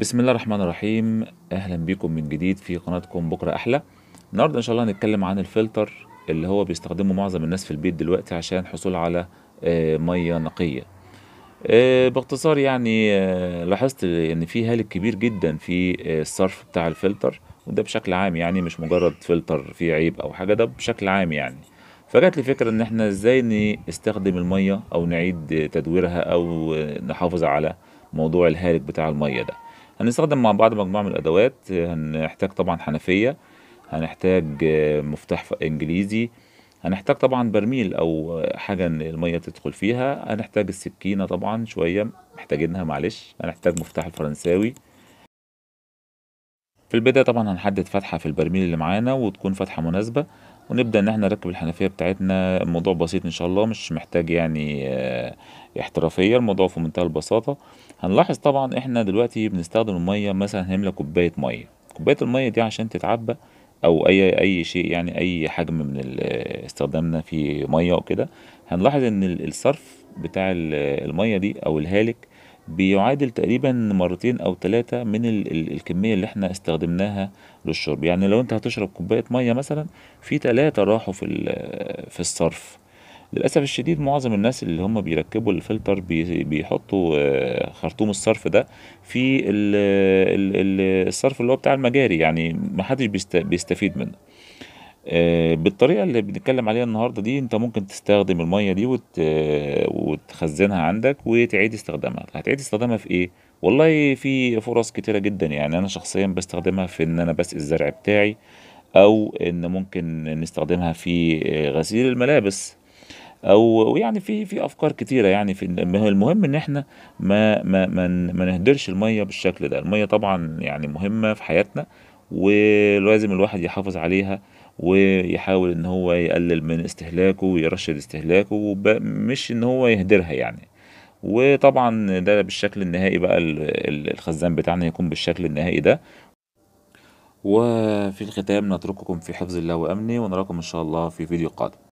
بسم الله الرحمن الرحيم اهلا بيكم من جديد في قناتكم بكره احلى النهارده ان شاء الله هنتكلم عن الفلتر اللي هو بيستخدمه معظم الناس في البيت دلوقتي عشان الحصول على آه، ميه نقيه آه، باختصار يعني آه، لاحظت ان في هالك كبير جدا في الصرف بتاع الفلتر وده بشكل عام يعني مش مجرد فلتر فيه عيب او حاجه ده بشكل عام يعني فجات لي فكره ان احنا ازاي نستخدم الميه او نعيد تدويرها او نحافظ على موضوع الهالك بتاع الميه ده هنستخدم مع بعض مجموعة من الأدوات هنحتاج طبعا حنفية هنحتاج آه، مفتاح إنجليزي هنحتاج طبعا برميل أو حاجة إن المية تدخل فيها هنحتاج السكينة طبعا شوية محتاجينها معلش هنحتاج مفتاح الفرنساوي في البداية طبعا هنحدد فتحة في البرميل اللي معانا وتكون فتحة مناسبة ونبدا ان احنا نركب الحنفيه بتاعتنا الموضوع بسيط ان شاء الله مش محتاج يعني آه، احترافيه الموضوع في منتهى البساطه هنلاحظ طبعا احنا دلوقتي بنستخدم الميه مثلا هنملى كوبايه ميه كوبايه الميه دي عشان تتعبى او اي اي شيء يعني اي حجم من آه، استخدامنا في ميه وكده هنلاحظ ان الصرف بتاع آه، الميه دي او الهالك بيعادل تقريبا مرتين او ثلاثة من ال ال الكمية اللي احنا استخدمناها للشرب يعني لو انت هتشرب كوباية مية مثلا في ثلاثة راحوا في في الصرف للأسف الشديد معظم الناس اللي هم بيركبوا الفلتر بيحطوا آه، خرطوم الصرف ده في الصرف اللي هو بتاع المجاري يعني محدش بيستفيد منه آه، بالطريقه اللي بنتكلم عليها النهارده دي انت ممكن تستخدم الميه دي وت... وتخزنها عندك وتعيد استخدامها هتعيد استخدامها في ايه والله في فرص كتيره جدا يعني انا شخصيا بستخدمها في ان انا بسقي الزرع بتاعي او ان ممكن نستخدمها في غسيل الملابس او يعني في في افكار كتيره يعني في المهم ان احنا ما ما ما, ما نهدرش الميه بالشكل ده الميه طبعا يعني مهمه في حياتنا ولازم الواحد يحافظ عليها ويحاول ان هو يقلل من استهلاكه ويرشد استهلاكه مش ان هو يهدرها يعني وطبعا ده بالشكل النهائي بقى الخزان بتاعنا يكون بالشكل النهائي ده وفي الختام نترككم في حفظ الله وامنه ونراكم ان شاء الله في فيديو قادم